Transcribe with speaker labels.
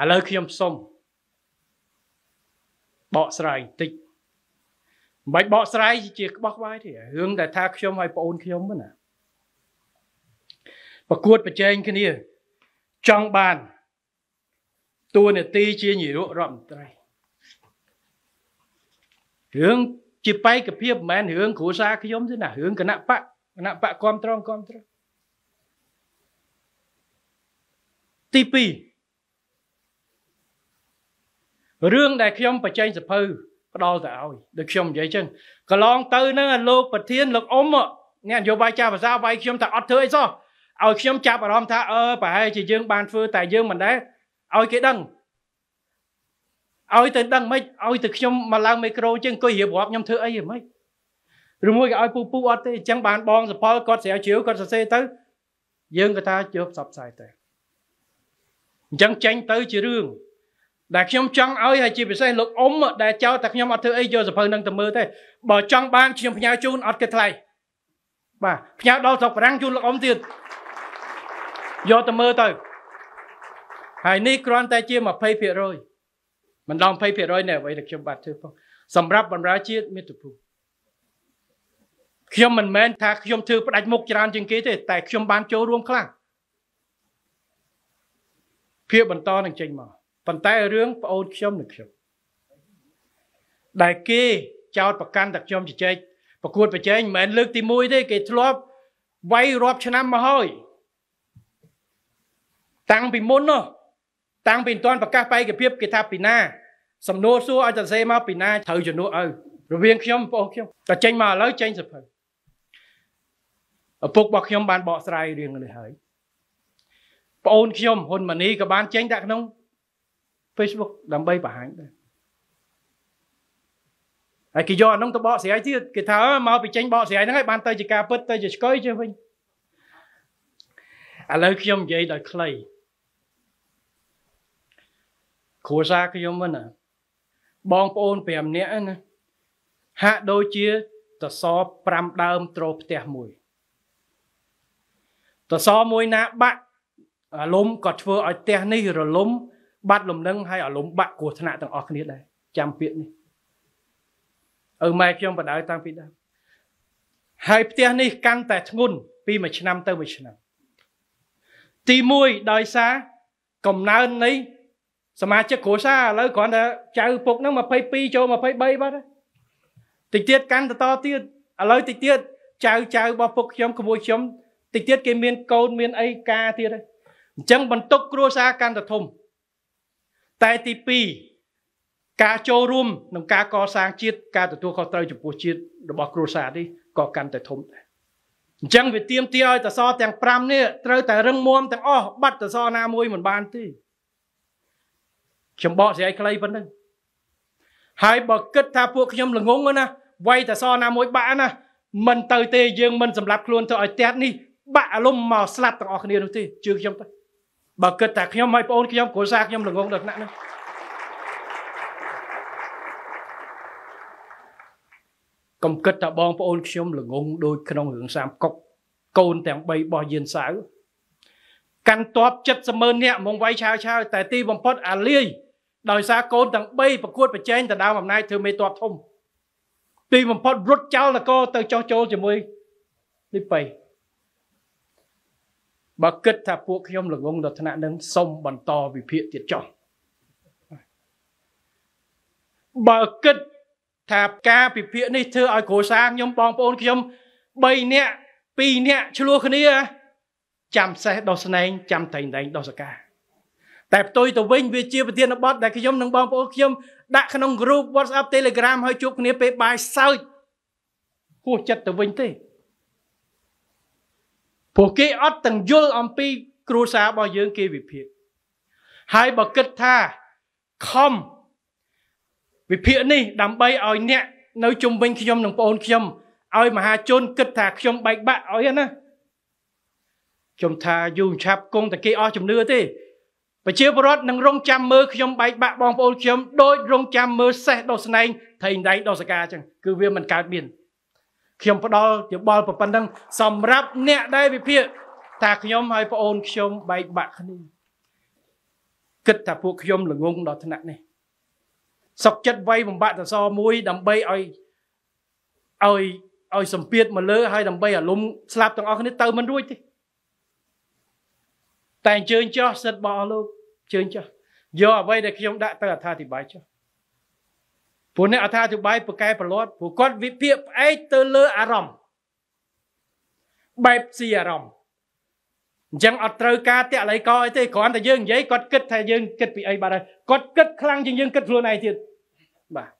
Speaker 1: ឥឡូវខ្ញុំសុំបកស្រាយបន្តិចមិនបាច់បកស្រាយជាក្បោះក្បាយទេរឿងដែលថាខ្ញុំឲ្យប្អូនខ្ញុំណាប្រកួតប្រជែងគ្នា ចង់បានតួនាទីជានាយករដ្ឋមន្ត្រីរឿងជាបេក្ខភាពមិនមែនរឿងគ្រួសារខ្ញុំទេណារឿងគណៈបកគណៈបកគ្រប់ត្រងគ្រប់ត្រងទី2រឿងដែលខ្ញុំបច្ចេកសភៅផ្ដល់ទៅឲ្យដូចខ្ញុំនិយាយចឹងកន្លងទៅហ្នឹងលោកប្រធានលោកអ៊ំអ្នកនយោបាយចាស់ភាសាវាយខ្ញុំថាអត់ធ្វើអីសោះឲ្យខ្ញុំចាប់អារម្មណ៍ថាអឺប្រហែលជាយើង បានធ្វើតែយើងមិនដែរឲ្យគេដឹងឲ្យទៅដឹងមិនឲ្យទៅខ្ញុំមកឡើងមីក្រូជាងអង្គុយរៀបរាប់ខ្ញុំធ្វើអីហ្មងឬមួយក៏ឲ្យពូពូអត់ទេអញ្ចឹងបានបងសផលគាត់ស្រាវជ្រាវគាត់សរសេរទៅយើងក៏ថាជើបផ្សព្វផ្សាយទៅអញ្ចឹងចេញទៅជារឿងដែលខ្ញុំចង់ឲ្យហើយជាពិសេសលោកអ៊ំដែលចោទតែខ្ញុំអត់ធ្វើអីយកសភៅនឹងទៅមើលទេបើចង់បានខ្ញុំផ្ញើជូនអត់គិតថ្លៃបាទផ្ញើដល់ស្រុកប្រាំងជូនលោកអ៊ំទៀតយកទៅមើលទៅហើយនេះគ្រាន់តែជា20%មិនដល់20%នៃអ្វីដែលខ្ញុំបានធ្វើផងសម្រាប់បំរើជាតិមាតុភូមិខ្ញុំមិនមែន ថាខ្ញុំធ្វើផ្ដាច់មុខច្រើន ជាងគេទេ តែខ្ញុំបានចូលរួមខ្លាំងភាពបន្តនឹងចេញមកប៉ុន្តែរឿងប្អូនខ្ញុំនឹងខ្ញុំដែលគេចោតប្រកាន់តែខ្ញុំជជែកប្រកួតប្រជែងមិនមែនលើកទី1ទេគេធ្លាប់វាយរាប់ឆ្នាំមកហើយតាំងពីមុននោះតាំងពីមិនទាន់ប្រកាសបែកភាពគេថាពីណា សំណួរសួរឲ្យតែសេមកពីណាត្រូវជំនួសឲ្យរវាងខ្ញុំប្អូនខ្ញុំតែចេញមកឥឡូវចេញសភៅឪពុករបស់ខ្ញុំបានបកស្រាយរឿងនេះហើយប្អូនខ្ញុំហ៊ុនម៉ាណីក៏បានចេញដាក់ក្នុង Facebook ដើម្បីបង្ហាញដែរហើយគេយកអានោះទៅបកស្រាយទៀតគេថាមកពីចេញបកស្រាយហ្នឹងហើយបានទៅជាការពិតទៅជាឆ្កុយចេះវិញឥឡូវខ្ញុំនិយាយដល់ខ្លីគ្រួសារខ្ញុំណាបងប្អូន5នាក់ណាហាក់ដូចជាតស5ដើមត្រោផ្ទះមួយតសមួយណាបាក់លំក៏ធ្វើឲ្យផ្ទះនេះរលំបាត់លំនឹងហើយអារម្មណ៍បាក់គ្រោះថ្នាក់ទាំងអស់គ្នាដែរចាំពាក្យនេះឪម៉ែខ្ញុំបដៅតាំងពីដើមហើយផ្ទះនេះកាន់តែធ្ងន់ពីមួយឆ្នាំទៅមួយឆ្នាំទី1ដោយសារកំណើននៃសមាជិកគ្រួសារឥឡូវគ្រាន់តែចៅពុកហ្នឹង22ចូល23បាត់តិចទៀតកាន់តតទៀតឥឡូវតិចទៀតចៅចៅរបស់ពុកខ្ញុំក្មួយខ្ញុំតិចទៀតគេមានកូនមានអីការទៀតហើយអញ្ចឹងបន្ទុកគ្រួសារកាន់តែធំតែទី2ការចូលរួមក្នុងការកសាងជាតិការទទួលខុសត្រូវចំពោះជាតិរបស់គ្រួសារនេះក៏កាន់តែធំដែរអញ្ចឹងវាទៀមទាឲ្យតសទាំង5នេះត្រូវតែរឹងមាំទាំងអស់បាត់តសណាមួយមិនបានទេខ្ញុំបកស្រាយខ្លីប៉ុណ្ណឹងហើយបើគិតថាពួកខ្ញុំល្ងងណាវាយតសណាមួយបាក់ណាមិនទៅទេយើងមិនសម្លាប់ខ្លួនទៅឲ្យផ្ទះនេះបាក់អលុំមកស្លាប់ទាំងអស់គ្នានោះទេជឿខ្ញុំទៅបើគិតតែខ្ញុំហើយបងអូនខ្ញុំគ្រួសារខ្ញុំល្ងងដល់ថ្នាក់នេះកុំគិតថាបងប្អូនខ្ញុំល្ងងដូចក្នុងរឿងសាមកុកកូនទាំង3របស់យានសាវកាន់តប700,000នាក់មកវាយឆាវឆាវតែ ទីបំផុតអាលី ដោយសារកូនទាំង3ប្រកួតប្រជែងដណ្ដើមអំណាចធ្វើមេតបធំទីបំផុតរត់ចោលតកទៅចោះចូលជាមួយលីប៉ៃបើគិត ថាពួកខ្ញុំល្ងងដល់ថ្នាក់នឹងសុំបន្តវិភាគទៀតចោះបើគិតថាការពិភាក្សានេះធ្វើឲ្យគ្រួសារខ្ញុំបងប្អូនខ្ញុំ3នាក់2នាក់ឆ្លោះគ្នា ចាំសេះដោះស្នែងចាំតែងតែងដោះសកាតែផ្ទុយទៅវិញវាជាប្រធានបទដែលខ្ញុំនិងបងប្អូនខ្ញុំដាក់ក្នុង group WhatsApp Telegram ឲ្យជួបគ្នាពេលបាយសើចហួសចិត្តទៅវិញទេព្រោះគេអត់ទាំងយល់អំពី គ្រួសាររបស់យើងគេវិភាគហើយបើគិតថាខំវិភាគនេះដើម្បីឲ្យអ្នកនៅជុំវិញខ្ញុំនិងបងអូនខ្ញុំឲ្យមហាជនគិតថាខ្ញុំបែកបាក់អីណាខ្ញុំថាយូរឆាប់គង់តែគេអស់ជំនឿទេប្រជាពលរដ្ឋនឹងរងចាំមើលខ្ញុំបែកបាក់បងប្អូនខ្ញុំដោយរងចាំមើលសេះដោះស្នែងថៃដៃដោះសកាអញ្ចឹងគឺវាមិនកើតមាន។ខ្ញុំផ្ដល់យោបល់ប៉ុណ្ណឹងសម្រាប់អ្នកដែលវិភាគថាខ្ញុំហើយប្អូន ខ្ញុំបែកបាក់គ្នាគិតថាពួកខ្ញុំល្ងងដល់ថ្នាក់នេះ សុកចិត្តវាយបំបាក់តសមួយដើម្បីឲ្យឲ្យឲ្យសម្ពាធមកលើ ហើយដើម្បីអាលំស្លាប់ទាំងអស់គ្នាទៅមិនរួចទេតែអញ្ជើញចោះសិតរបស់លោកជើញចោះយកអ្វីដែលខ្ញុំដាក់ទៅអត្ថាធិប្បាយចោះព្រោះអ្នកអត្ថាធិប្បាយប្រកែប្រលាត់ព្រោះគាត់វិភាគផ្អែកទៅលើអារម្មណ៍បែបស៊ីអារម្មណ៍អញ្ចឹងអត់ត្រូវការតល័យកអីទេគ្រាន់តែយើងនិយាយគាត់គិតថាយើងគិតពីអីបាទគាត់គិតខ្លាំងជាងយើងគិតខ្លួនឯងទៀតបាទ